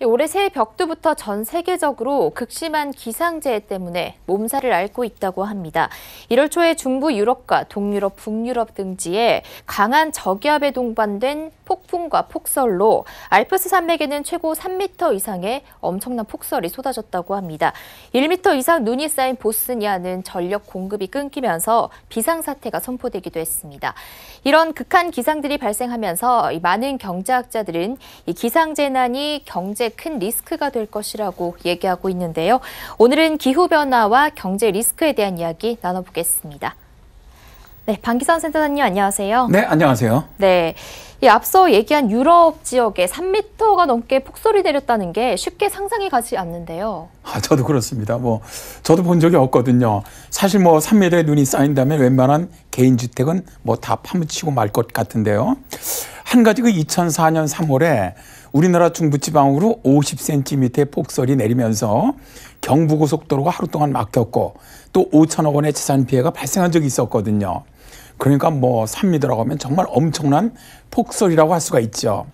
예, 올해 새해 벽두부터 전 세계적으로 극심한 기상재해 때문에 몸살을 앓고 있다고 합니다. 1월 초에 중부 유럽과 동유럽, 북유럽 등지에 강한 저기압에 동반된 폭풍과 폭설로 알프스 산맥에는 최고 3m 이상의 엄청난 폭설이 쏟아졌다고 합니다. 1m 이상 눈이 쌓인 보스니아는 전력 공급이 끊기면서 비상사태가 선포되기도 했습니다. 이런 극한 기상들이 발생하면서 많은 경제학자들은 이 기상재난이 경제 큰 리스크가 될 것이라고 얘기하고 있는데요. 오늘은 기후변화와 경제 리스크에 대한 이야기 나눠보겠습니다. 네, 방기선 센터장님 안녕하세요. 네, 안녕하세요. 네. 앞서 얘기한 유럽 지역에 3미터가 넘게 폭설이 내렸다는 게 쉽게 상상이 가지 않는데요. 아, 저도 그렇습니다. 뭐 저도 본 적이 없거든요. 사실 뭐3터의 눈이 쌓인다면 웬만한 개인 주택은 뭐 다 파묻히고 말 것 같은데요. 한 가지 그 2004년 3월에 우리나라 중부지방으로 50cm의 폭설이 내리면서 경부고속도로가 하루 동안 막혔고 또 5천억 원의 재산 피해가 발생한 적이 있었거든요. 그러니까 뭐 3미터라고 하면 정말 엄청난 폭설이라고 할 수가 있죠.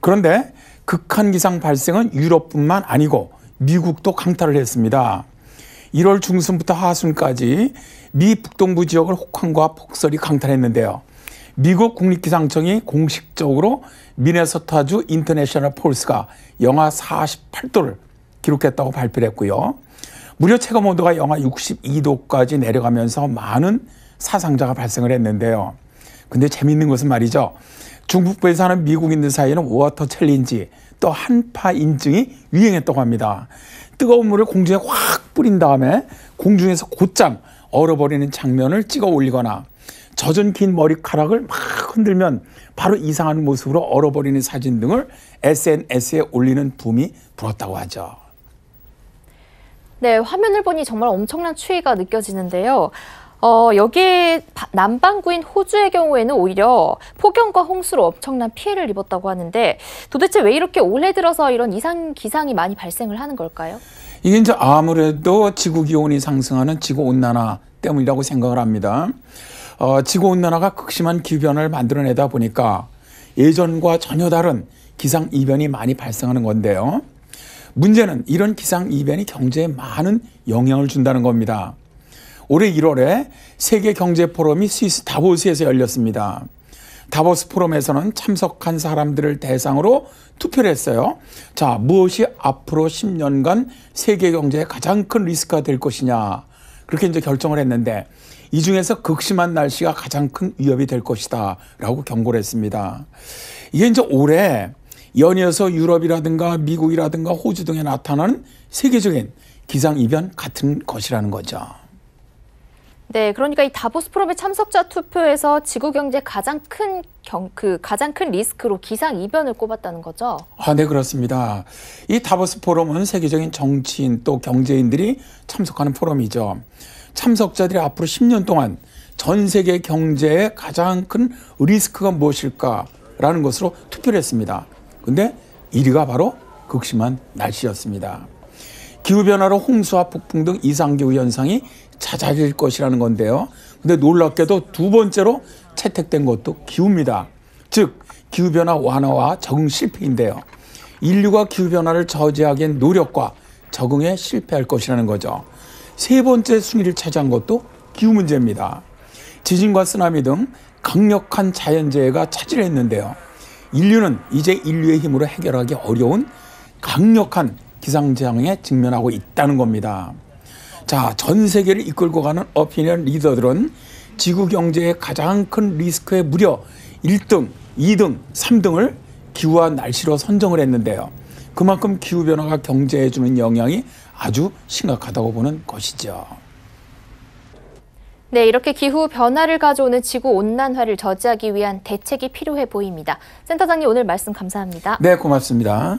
그런데 극한 기상 발생은 유럽뿐만 아니고 미국도 강타를 했습니다. 1월 중순부터 하순까지 미 북동부 지역을 혹한과 폭설이 강탈했는데요 미국 국립기상청이 공식적으로 미네소타주 인터내셔널 폴스가 영하 48도를 기록했다고 발표를 했고요. 무려 체감 온도가 영하 62도까지 내려가면서 많은 사상자가 발생을 했는데요. 근데 재밌는 것은 말이죠. 중북부에 사는 미국인들 사이에는 워터 챌린지 또 한파 인증이 유행했다고 합니다. 뜨거운 물을 공중에 확 뿌린 다음에 공중에서 곧장 얼어버리는 장면을 찍어 올리거나 젖은 긴 머리카락을 막 흔들면 바로 이상한 모습으로 얼어버리는 사진 등을 SNS에 올리는 붐이 불었다고 하죠. 네, 화면을 보니 정말 엄청난 추위가 느껴지는데요. 어, 여기 남반구인 호주의 경우에는 오히려 폭염과 홍수로 엄청난 피해를 입었다고 하는데 도대체 왜 이렇게 올해 들어서 이런 이상 기상이 많이 발생을 하는 걸까요? 이게 이제 아무래도 지구 기온이 상승하는 지구 온난화 때문이라고 생각을 합니다. 어, 지구온난화가 극심한 기후변화를 만들어내다 보니까 예전과 전혀 다른 기상이변이 많이 발생하는 건데요. 문제는 이런 기상이변이 경제에 많은 영향을 준다는 겁니다. 올해 1월에 세계 경제 포럼이 스위스 다보스에서 열렸습니다. 다보스 포럼에서는 참석한 사람들을 대상으로 투표를 했어요. 자, 무엇이 앞으로 10년간 세계 경제에 가장 큰 리스크가 될 것이냐? 그렇게 이제 결정을 했는데 이 중에서 극심한 날씨가 가장 큰 위협이 될 것이다 라고 경고를 했습니다. 이게 이제 올해 연이어서 유럽이라든가 미국이라든가 호주 등에 나타나는 세계적인 기상이변 같은 것이라는 거죠. 네, 그러니까 이 다보스 프롬의 참석자 투표에서 지구 경제 가장 큰 경, 그 가장 큰 리스크로 기상 이변을 꼽았다는 거죠. 아, 네, 그렇습니다. 이 다보스 포럼은 세계적인 정치인 또 경제인들이 참석하는 포럼이죠. 참석자들이 앞으로 10년 동안 전 세계 경제의 가장 큰 리스크가 무엇일까라는 것으로 투표를 했습니다. 근데 1위가 바로 극심한 날씨였습니다. 기후변화로 홍수와 폭풍 등 이상기후 현상이 잦아질 것이라는 건데요. 근데 놀랍게도 두 번째로 채택된 것도 기후입니다. 즉, 기후변화 완화와 적응 실패인데요. 인류가 기후변화를 저지하기엔 노력과 적응에 실패할 것이라는 거죠. 세 번째 순위를 차지한 것도 기후 문제입니다. 지진과 쓰나미 등 강력한 자연재해가 차질했는데요. 인류는 이제 인류의 힘으로 해결하기 어려운 강력한 기상재앙에 직면하고 있다는 겁니다. 자, 전 세계를 이끌고 가는 어피니언 리더들은 지구 경제의 가장 큰 리스크에 무려 1등, 2등, 3등을 기후와 날씨로 선정을 했는데요. 그만큼 기후변화가 경제에 주는 영향이 아주 심각하다고 보는 것이죠. 네, 이렇게 기후 변화를 가져오는 지구 온난화를 저지하기 위한 대책이 필요해 보입니다. 센터장님 오늘 말씀 감사합니다. 네, 고맙습니다.